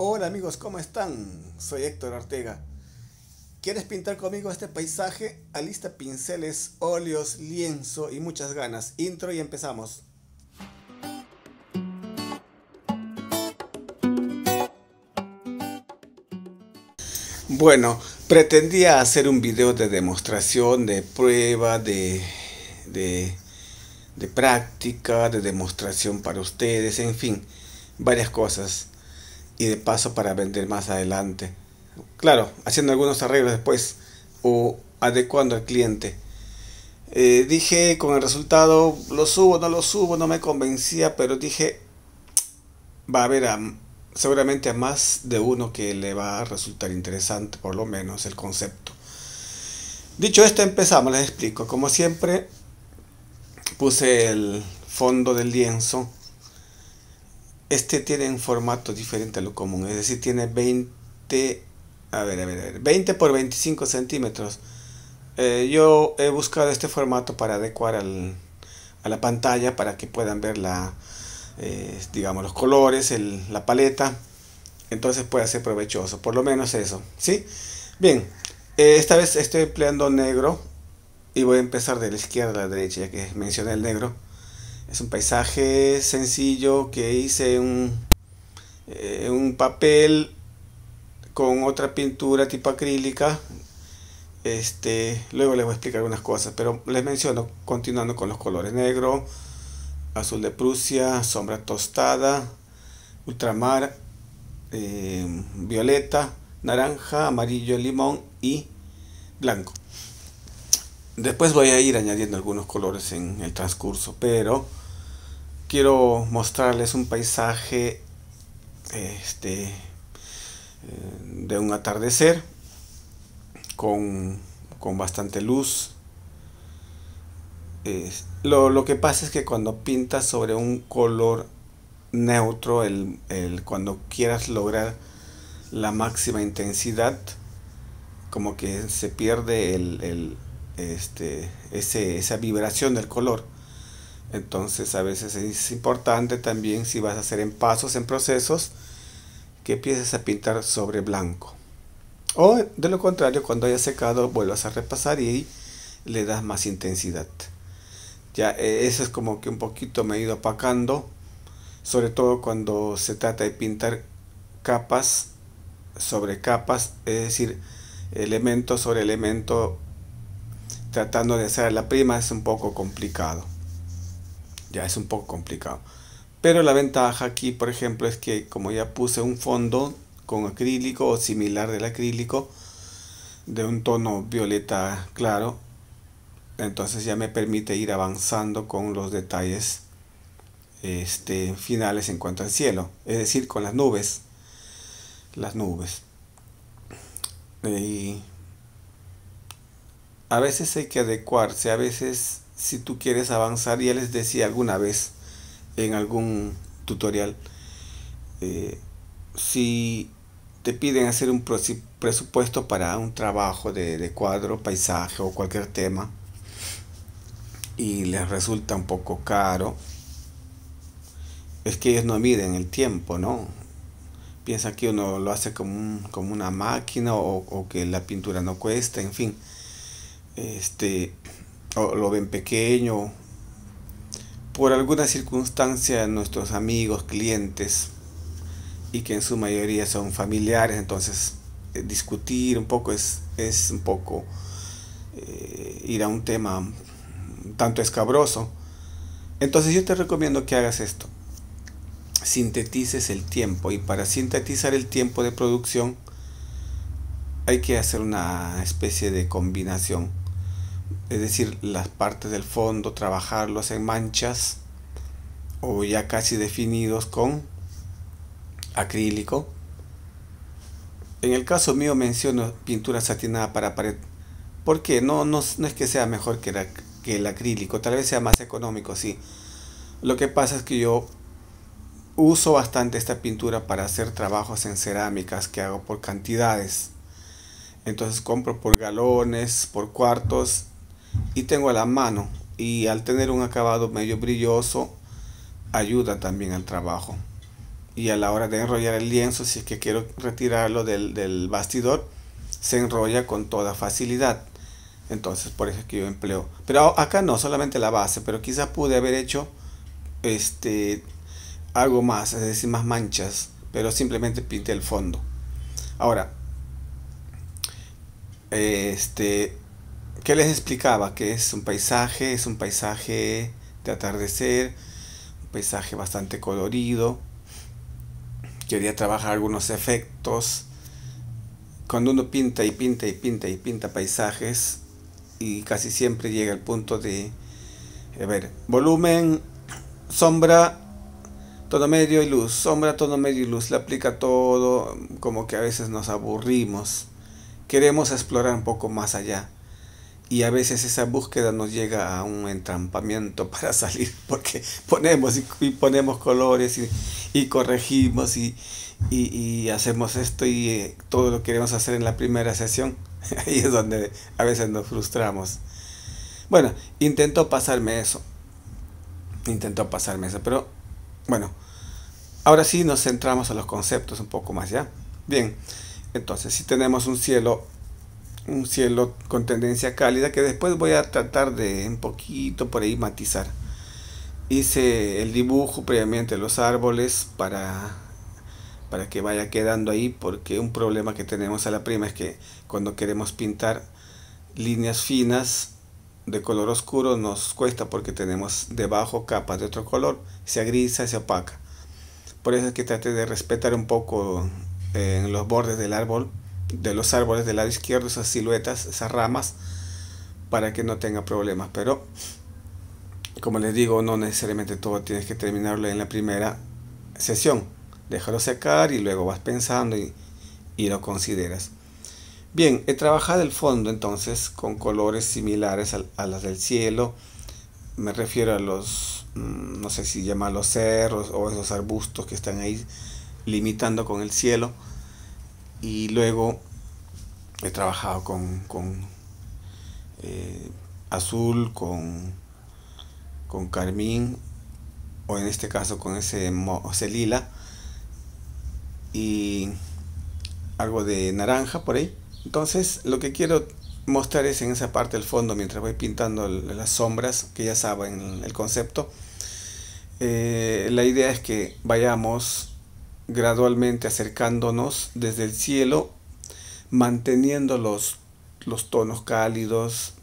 Hola amigos, ¿cómo están? Soy Héctor Ortega. ¿Quieres pintar conmigo este paisaje? Alista pinceles, óleos, lienzo y muchas ganas. Intro y empezamos. Bueno, pretendía hacer un video de demostración, de prueba, de, de práctica, de demostración para ustedes, en fin, varias cosas y de paso para vender más adelante. Claro, haciendo algunos arreglos después o adecuando al cliente. Eh, dije con el resultado, lo subo, no lo subo, no me convencía, pero dije, va a haber seguramente a más de uno que le va a resultar interesante, por lo menos el concepto. Dicho esto, empezamos, les explico. Como siempre, puse el fondo del lienzo este tiene un formato diferente a lo común, es decir, tiene 20, a 20 por 25 centímetros. Eh, yo he buscado este formato para adecuar a la pantalla para que puedan ver eh, digamos, los colores, la paleta. Entonces puede ser provechoso, por lo menos eso, ¿sí? Bien, eh, esta vez estoy empleando negro y voy a empezar de la izquierda a la derecha, ya que mencioné el negro. Es un paisaje sencillo que hice un, eh, un papel con otra pintura tipo acrílica. Este, luego les voy a explicar algunas cosas, pero les menciono continuando con los colores negro, azul de Prusia, sombra tostada, ultramar, em, violeta, naranja, amarillo, limón y blanco. Después voy a ir añadiendo algunos colores en el transcurso, pero quiero mostrarles un paisaje este, eh, de un atardecer con, bastante luz. lo, que pasa es que cuando pintas sobre un color neutro, el, cuando quieras lograr la máxima intensidad, como que se pierde el, este, esa vibración del color entonces a veces es importante también si vas a hacer en pasos, en procesos, que empieces a pintar sobre blanco. O de lo contrario, cuando haya secado, vuelvas a repasar y le das más intensidad. Ya eh, eso es como que un poquito me he ido apacando, sobre todo cuando se trata de pintar capas sobre capas, es decir, elemento sobre elemento, tratando de hacer la prima es un poco complicado ya es un poco complicado. Pero la ventaja aquí, por ejemplo, es que como ya puse un fondo con acrílico o similar del acrílico, de un tono violeta claro, entonces ya me permite ir avanzando con los detalles este, finales en cuanto al cielo, es decir, con las nubes. Las nubes. Y a veces hay que adecuarse, a veces si tú quieres avanzar, ya les decía alguna vez en algún tutorial, eh, si te piden hacer un presupuesto para un trabajo de, cuadro, paisaje o cualquier tema y les resulta un poco caro, es que ellos no miden el tiempo, ¿no? Piensa que uno lo hace como, como una máquina o, o que la pintura no cuesta, en fin. Este, o lo ven pequeño, por alguna circunstancia nuestros amigos, clientes, y que en su mayoría son familiares, entonces eh, discutir un poco es, es un poco eh, ir a un tema tanto escabroso. Entonces yo te recomiendo que hagas esto. Sintetices el tiempo y para sintetizar el tiempo de producción hay que hacer una especie de combinación es decir, las partes del fondo, trabajarlos en manchas o ya casi definidos con acrílico. En el caso mío menciono pintura satinada para pared, porque no, no, es que sea mejor que, que el acrílico, tal vez sea más económico, sí. Lo que pasa es que yo uso bastante esta pintura para hacer trabajos en cerámicas que hago por cantidades. Entonces compro por galones, por cuartos y tengo a la mano y al tener un acabado medio brilloso ayuda también al trabajo y a la hora de enrollar el lienzo si es que quiero retirarlo del, bastidor se enrolla con toda facilidad entonces por eso es que yo empleo pero acá no solamente la base pero quizás pude haber hecho este algo más es decir más manchas pero simplemente pinté el fondo ahora este ¿Qué les explicaba que es un paisaje, es un paisaje de atardecer, un paisaje bastante colorido. Quería trabajar algunos efectos. Cuando uno pinta y pinta y pinta y pinta paisajes y casi siempre llega al punto de, a ver, volumen, sombra, tono medio y luz, sombra, tono medio y luz, le aplica todo, como que a veces nos aburrimos. Queremos explorar un poco más allá y a veces esa búsqueda nos llega a un entrampamiento para salir porque ponemos y, ponemos colores y, corregimos y, hacemos esto y eh, todo lo queremos hacer en la primera sesión ahí es donde a veces nos frustramos bueno intento pasarme eso intentó pasarme eso pero bueno ahora sí nos centramos a los conceptos un poco más ya bien entonces si tenemos un cielo un cielo con tendencia cálida que después voy a tratar de un poquito por ahí matizar. Hice el dibujo previamente de los árboles para, para que vaya quedando ahí porque un problema que tenemos a la prima es que cuando queremos pintar líneas finas de color oscuro nos cuesta porque tenemos debajo capas de otro color, se grisa, se opaca. Por eso es que trate de respetar un poco eh, en los bordes del árbol de los árboles del lado izquierdo, esas siluetas, esas ramas, para que no tenga problemas. Pero, como les digo, no necesariamente todo tienes que terminarlo en la primera sesión. Déjalo secar y luego vas pensando y, lo consideras. Bien, he trabajado el fondo entonces con colores similares a, a las del cielo. Me refiero a los, mm, no sé si llamarlos cerros o esos arbustos que están ahí limitando con el cielo. Y luego he trabajado con, con eh, azul, con, con carmín, o en este caso con ese, ese lila, y algo de naranja por ahí. Entonces lo que quiero mostrar es en esa parte del fondo, mientras voy pintando las sombras, que ya saben el concepto, eh, la idea es que vayamos gradualmente acercándonos desde el cielo, manteniendo los, los tonos cálidos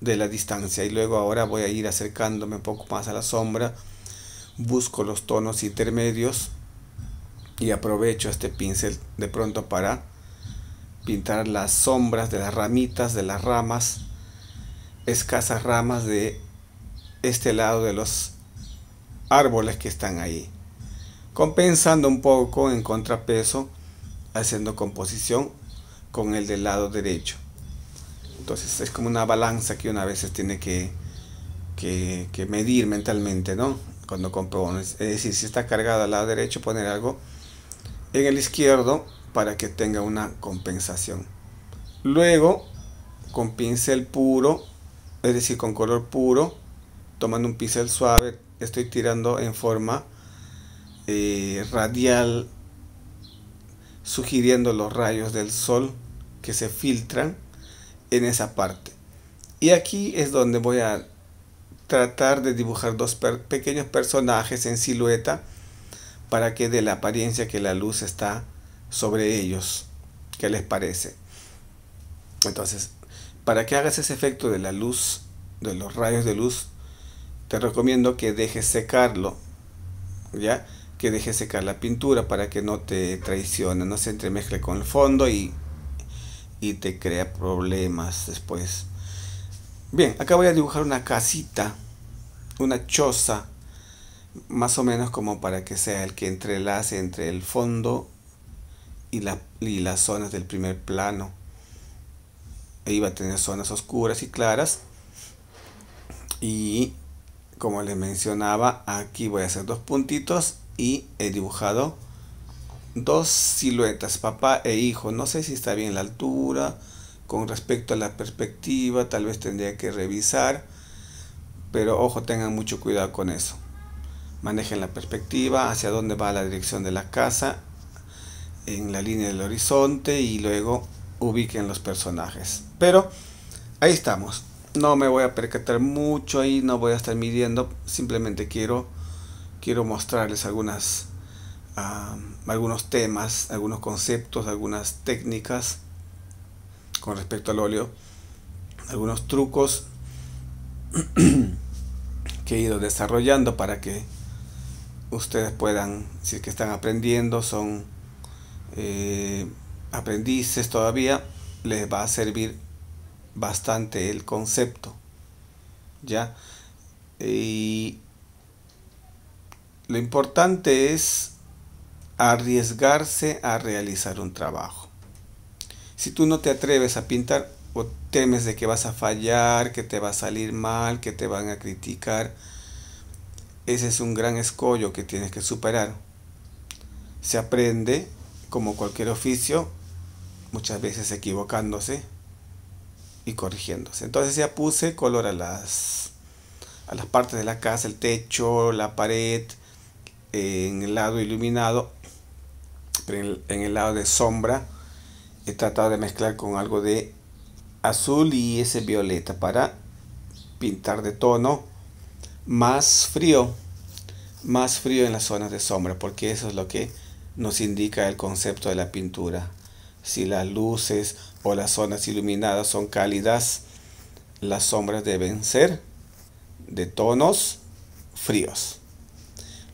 de la distancia. Y luego ahora voy a ir acercándome un poco más a la sombra, busco los tonos intermedios y aprovecho este pincel de pronto para pintar las sombras de las ramitas, de las ramas, escasas ramas de este lado de los árboles que están ahí compensando un poco en contrapeso haciendo composición con el del lado derecho. Entonces es como una balanza que una vez tiene que, que, medir mentalmente, ¿no? Cuando compones. Es decir, si está cargada al lado derecho, poner algo en el izquierdo para que tenga una compensación. Luego, con pincel puro, es decir, con color puro, tomando un pincel suave, estoy tirando en forma eh, radial sugiriendo los rayos del sol que se filtran en esa parte. Y aquí es donde voy a tratar de dibujar dos pequeños personajes en silueta para que dé la apariencia que la luz está sobre ellos. ¿Qué les parece? Entonces, para que hagas ese efecto de la luz, de los rayos de luz, te recomiendo que dejes secarlo, ¿ya? que deje secar la pintura para que no te traicione, no se entremezcle con el fondo y, te crea problemas después. Bien, acá voy a dibujar una casita, una choza, más o menos como para que sea el que entrelace entre el fondo y, la, y las zonas del primer plano. Ahí va a tener zonas oscuras y claras. Y como les mencionaba, aquí voy a hacer dos puntitos y he dibujado dos siluetas, papá e hijo. No sé si está bien la altura, con respecto a la perspectiva, tal vez tendría que revisar, pero ojo, tengan mucho cuidado con eso. Manejen la perspectiva, hacia dónde va la dirección de la casa, en la línea del horizonte y luego ubiquen los personajes. Pero ahí estamos. No me voy a percatar mucho ahí, no voy a estar midiendo, simplemente quiero quiero mostrarles algunas, ah, algunos temas, algunos conceptos, algunas técnicas con respecto al óleo, algunos trucos que he ido desarrollando para que ustedes puedan, si es que están aprendiendo, son eh, aprendices todavía, les va a servir bastante el concepto. ¿Ya? Y lo importante es arriesgarse a realizar un trabajo. Si tú no te atreves a pintar o temes de que vas a fallar, que te va a salir mal, que te van a criticar, ese es un gran escollo que tienes que superar. Se aprende, como cualquier oficio, muchas veces equivocándose y corrigiéndose. Entonces ya puse color a las, a las partes de la casa, el techo, la pared, en el lado iluminado, en el lado de sombra, he tratado de mezclar con algo de azul y ese violeta para pintar de tono más frío, más frío en las zonas de sombra, porque eso es lo que nos indica el concepto de la pintura. Si las luces o las zonas iluminadas son cálidas, las sombras deben ser de tonos fríos.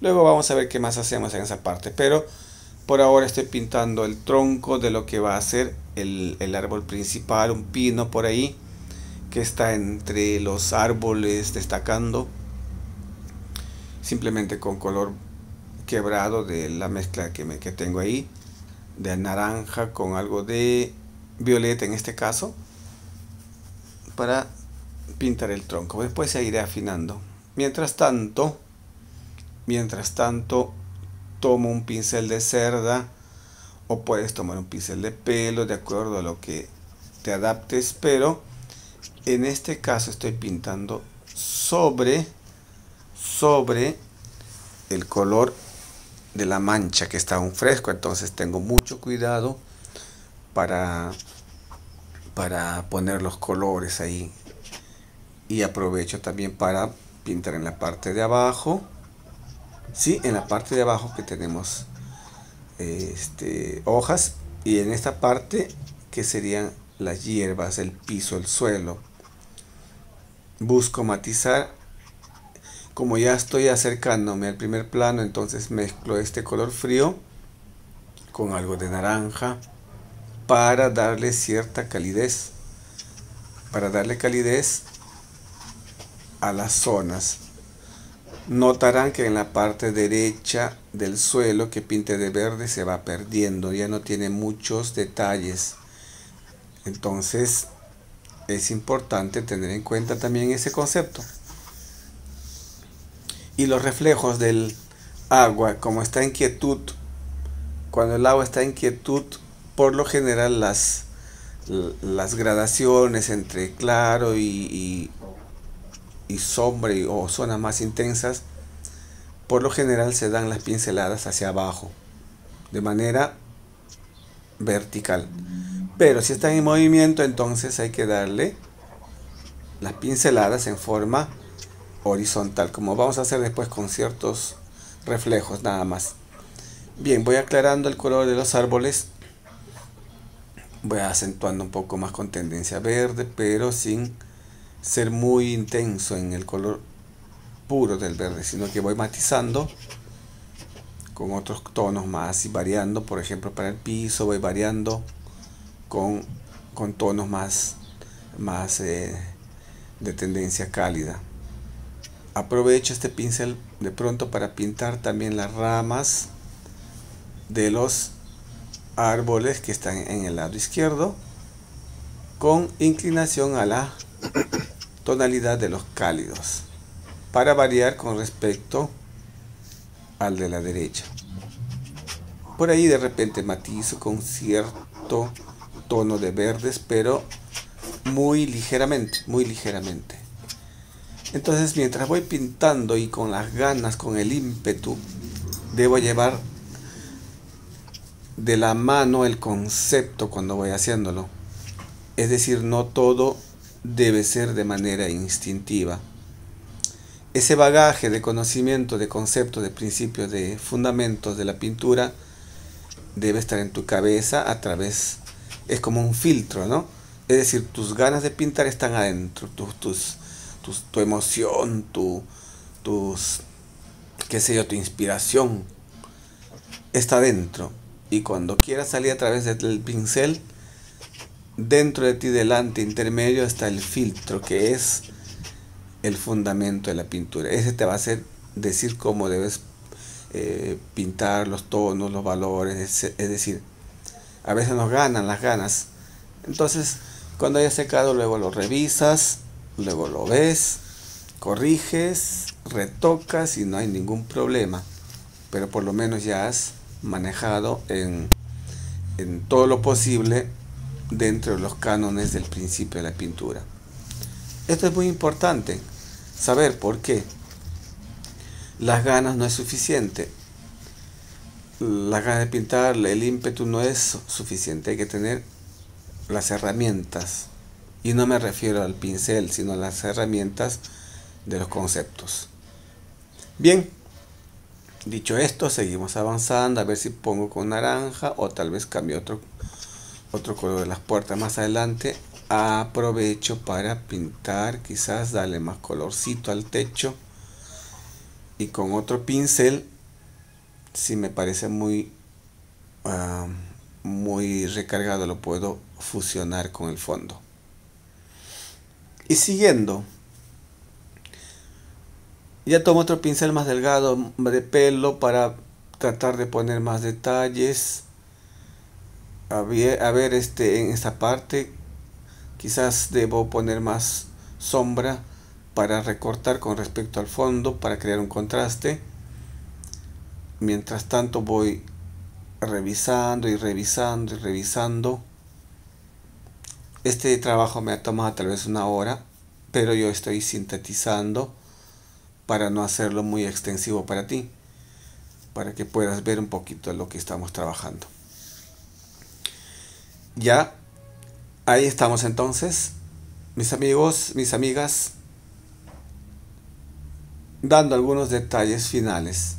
Luego vamos a ver qué más hacemos en esa parte, pero por ahora estoy pintando el tronco de lo que va a ser el, árbol principal, un pino por ahí que está entre los árboles destacando simplemente con color quebrado de la mezcla que, me, que tengo ahí de naranja con algo de violeta en este caso para pintar el tronco después se iré afinando mientras tanto Mientras tanto, tomo un pincel de cerda o puedes tomar un pincel de pelo de acuerdo a lo que te adaptes, pero en este caso estoy pintando sobre sobre el color de la mancha que está aún fresco, entonces tengo mucho cuidado para para poner los colores ahí y aprovecho también para pintar en la parte de abajo Sí, en la parte de abajo que tenemos este, hojas y en esta parte que serían las hierbas, el piso, el suelo. Busco matizar. Como ya estoy acercándome al primer plano, entonces mezclo este color frío con algo de naranja para darle cierta calidez. Para darle calidez a las zonas notarán que en la parte derecha del suelo que pinte de verde se va perdiendo, ya no tiene muchos detalles. Entonces es importante tener en cuenta también ese concepto. Y los reflejos del agua, como está en quietud, cuando el agua está en quietud, por lo general las, las gradaciones entre claro y y sombre o zonas más intensas, por lo general se dan las pinceladas hacia abajo, de manera vertical. Pero si están en movimiento, entonces hay que darle las pinceladas en forma horizontal, como vamos a hacer después con ciertos reflejos nada más. Bien, voy aclarando el color de los árboles. Voy acentuando un poco más con tendencia verde, pero sin ser muy intenso en el color puro del verde, sino que voy matizando con otros tonos más y variando, por ejemplo, para el piso voy variando con, con tonos más, más eh, de tendencia cálida. Aprovecho este pincel de pronto para pintar también las ramas de los árboles que están en el lado izquierdo con inclinación a la tonalidad de los cálidos, para variar con respecto al de la derecha. Por ahí de repente matizo con cierto tono de verdes, pero muy ligeramente, muy ligeramente. Entonces mientras voy pintando y con las ganas, con el ímpetu, debo llevar de la mano el concepto cuando voy haciéndolo. Es decir, no todo debe ser de manera instintiva. Ese bagaje de conocimiento, de concepto, de principios, de fundamentos de la pintura debe estar en tu cabeza a través, es como un filtro, ¿no? Es decir, tus ganas de pintar están adentro, tus, tus, tu emoción, tu, tus, qué sé yo, tu inspiración está adentro. Y cuando quieras salir a través del pincel, dentro de ti, delante, intermedio, está el filtro, que es el fundamento de la pintura. Ese te va a hacer decir cómo debes eh, pintar los tonos, los valores, es decir, a veces nos ganan las ganas. Entonces, cuando haya secado, luego lo revisas, luego lo ves, corriges, retocas y no hay ningún problema. Pero por lo menos ya has manejado en, en todo lo posible dentro de los cánones del principio de la pintura. Esto es muy importante, saber por qué. Las ganas no es suficiente. Las ganas de pintar, el ímpetu no es suficiente. Hay que tener las herramientas. Y no me refiero al pincel, sino a las herramientas de los conceptos. Bien, dicho esto, seguimos avanzando. A ver si pongo con naranja o tal vez cambio otro otro color de las puertas más adelante aprovecho para pintar quizás darle más colorcito al techo y con otro pincel si me parece muy ah, muy recargado lo puedo fusionar con el fondo y siguiendo ya tomo otro pincel más delgado de pelo para tratar de poner más detalles a ver, este, en esta parte quizás debo poner más sombra para recortar con respecto al fondo para crear un contraste mientras tanto voy revisando y revisando y revisando este trabajo me ha tomado tal vez una hora pero yo estoy sintetizando para no hacerlo muy extensivo para ti para que puedas ver un poquito lo que estamos trabajando ya, ahí estamos entonces, mis amigos, mis amigas, dando algunos detalles finales.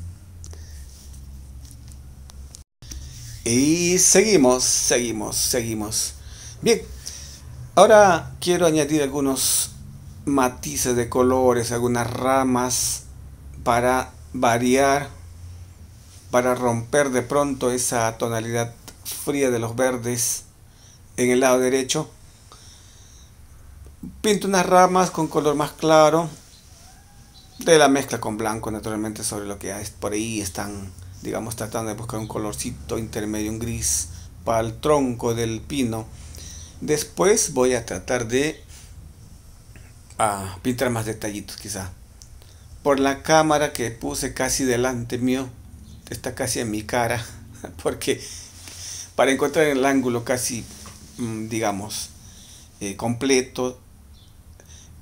Y seguimos, seguimos, seguimos. Bien, ahora quiero añadir algunos matices de colores, algunas ramas para variar, para romper de pronto esa tonalidad fría de los verdes en el lado derecho. Pinto unas ramas con color más claro de la mezcla con blanco naturalmente sobre lo que es por ahí están digamos tratando de buscar un colorcito intermedio un gris para el tronco del pino después voy a tratar de a, ah, pintar más detallitos quizá por la cámara que puse casi delante mío está casi en mi cara porque para encontrar el ángulo casi Mm, digamos, eh, completo,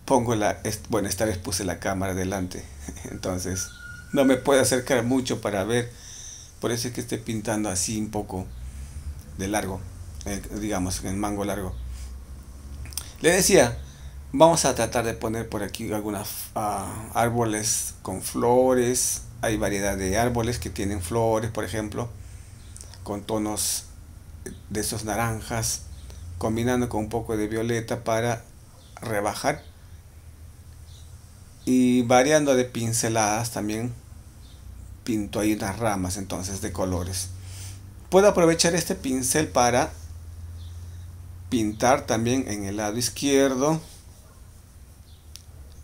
pongo la, bueno, esta vez puse la cámara delante, entonces no me puedo acercar mucho para ver, por eso es que estoy pintando así un poco de largo, eh, digamos, en mango largo. Le decía, vamos a tratar de poner por aquí algunos ah, árboles con flores, hay variedad de árboles que tienen flores, por ejemplo, con tonos de esos naranjas, combinando con un poco de violeta para rebajar y variando de pinceladas también pinto ahí unas ramas entonces de colores puedo aprovechar este pincel para pintar también en el lado izquierdo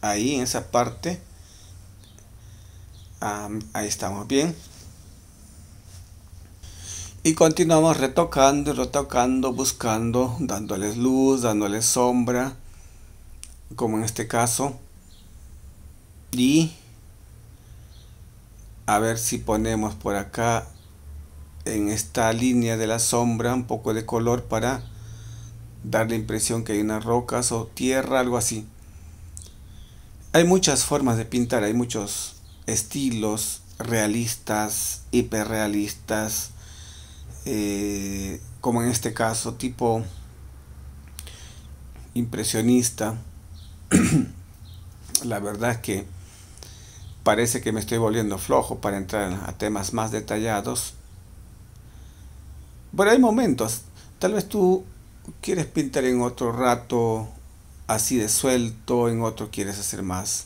ahí en esa parte ah, ahí estamos bien y continuamos retocando, retocando, buscando, dándoles luz, dándoles sombra, como en este caso. Y a ver si ponemos por acá en esta línea de la sombra un poco de color para dar la impresión que hay unas rocas o tierra, algo así. Hay muchas formas de pintar, hay muchos estilos realistas, hiperrealistas, eh, como en este caso, tipo impresionista. la verdad es que parece que me estoy volviendo flojo para entrar a temas más detallados. Pero hay momentos, tal vez tú quieres pintar en otro rato así de suelto, en otro quieres hacer más,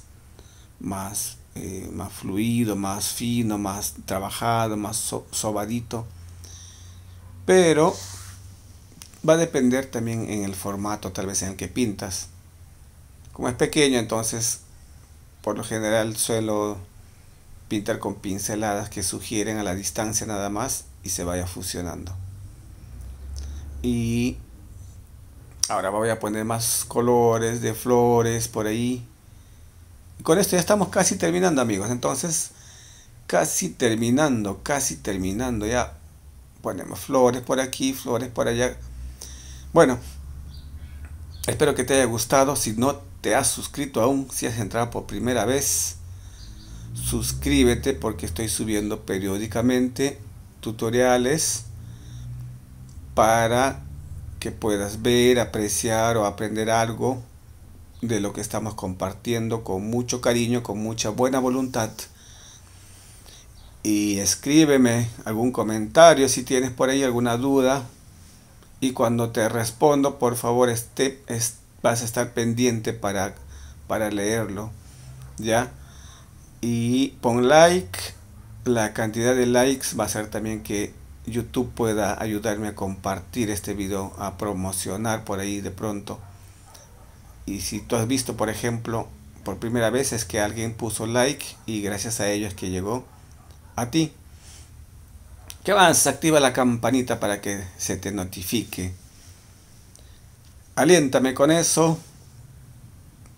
más, eh, más fluido, más fino, más trabajado, más sobadito. Pero va a depender también en el formato tal vez en el que pintas. Como es pequeño, entonces por lo general suelo pintar con pinceladas que sugieren a la distancia nada más y se vaya fusionando. Y ahora voy a poner más colores de flores por ahí. con esto ya estamos casi terminando amigos. Entonces, casi terminando, casi terminando ya ponemos flores por aquí, flores por allá. Bueno, espero que te haya gustado. Si no te has suscrito aún, si has entrado por primera vez, suscríbete porque estoy subiendo periódicamente tutoriales para que puedas ver, apreciar o aprender algo de lo que estamos compartiendo con mucho cariño, con mucha buena voluntad y escríbeme algún comentario si tienes por ahí alguna duda y cuando te respondo por favor este, vas a estar pendiente para, para leerlo ya y pon like la cantidad de likes va a ser también que YouTube pueda ayudarme a compartir este video a promocionar por ahí de pronto y si tú has visto por ejemplo por primera vez es que alguien puso like y gracias a ellos que llegó a ti. ¿Qué vas, Activa la campanita para que se te notifique. Aliéntame con eso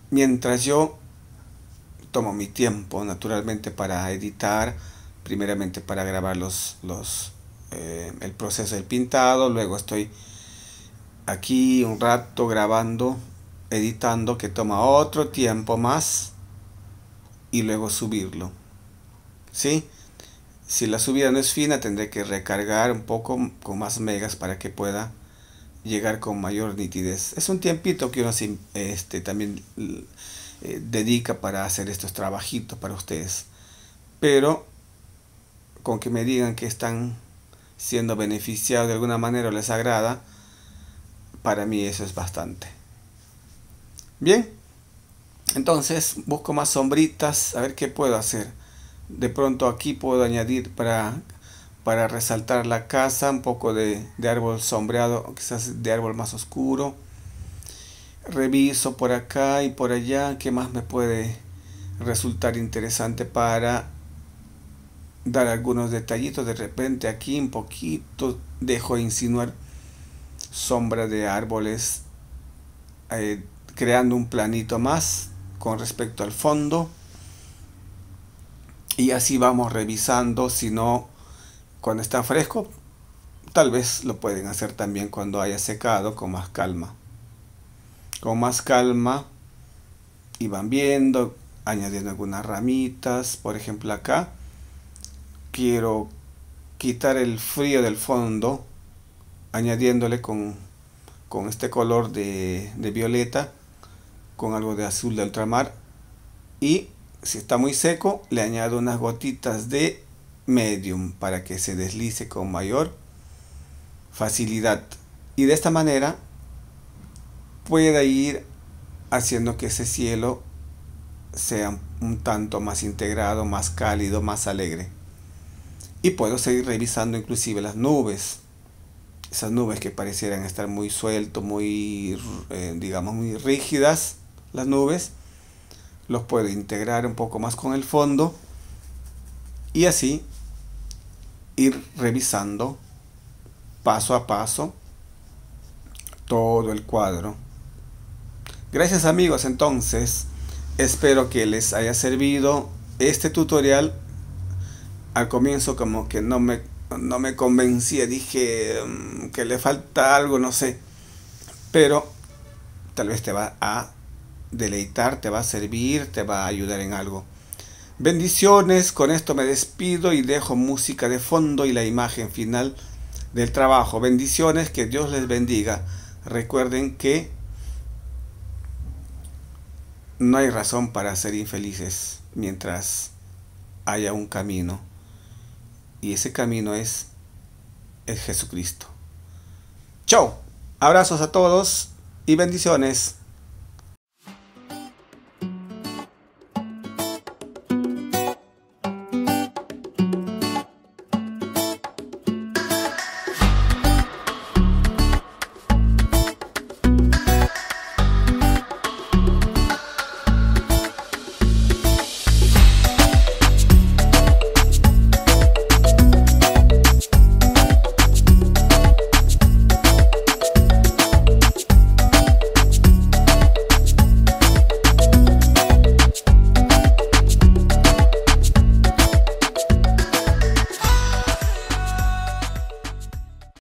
mientras yo tomo mi tiempo naturalmente para editar, primeramente para grabar los, los, eh, el proceso del pintado, luego estoy aquí un rato grabando, editando, que toma otro tiempo más y luego subirlo. ¿Sí? si la subida no es fina tendré que recargar un poco con más megas para que pueda llegar con mayor nitidez. Es un tiempito que uno este, también eh, dedica para hacer estos trabajitos para ustedes. Pero con que me digan que están siendo beneficiados de alguna manera o les agrada, para mí eso es bastante. Bien, entonces busco más sombritas, a ver qué puedo hacer de pronto aquí puedo añadir para, para resaltar la casa, un poco de, árbol sombreado, quizás de árbol más oscuro. Reviso por acá y por allá, qué más me puede resultar interesante para dar algunos detallitos. De repente aquí un poquito dejo insinuar sombra de árboles, eh, creando un planito más con respecto al fondo y así vamos revisando, si no, cuando está fresco, tal vez lo pueden hacer también cuando haya secado con más calma. Con más calma y van viendo, añadiendo algunas ramitas, por ejemplo acá, quiero quitar el frío del fondo, añadiéndole con, con este color de, de violeta, con algo de azul de ultramar y si está muy seco, le añado unas gotitas de medium para que se deslice con mayor facilidad. Y de esta manera pueda ir haciendo que ese cielo sea un tanto más integrado, más cálido, más alegre. Y puedo seguir revisando inclusive las nubes. Esas nubes que parecieran estar muy suelto, muy, eh, digamos, muy rígidas, las nubes los puedo integrar un poco más con el fondo y así ir revisando paso a paso todo el cuadro. Gracias amigos, entonces espero que les haya servido este tutorial. Al comienzo como que no me, no me convencía, dije mm, que le falta algo, no sé. Pero tal vez te va a deleitar, te va a servir, te va a ayudar en algo. Bendiciones, con esto me despido y dejo música de fondo y la imagen final del trabajo. Bendiciones, que Dios les bendiga. Recuerden que no hay razón para ser infelices mientras haya un camino. Y ese camino es, el Jesucristo. Chau. Abrazos a todos y bendiciones.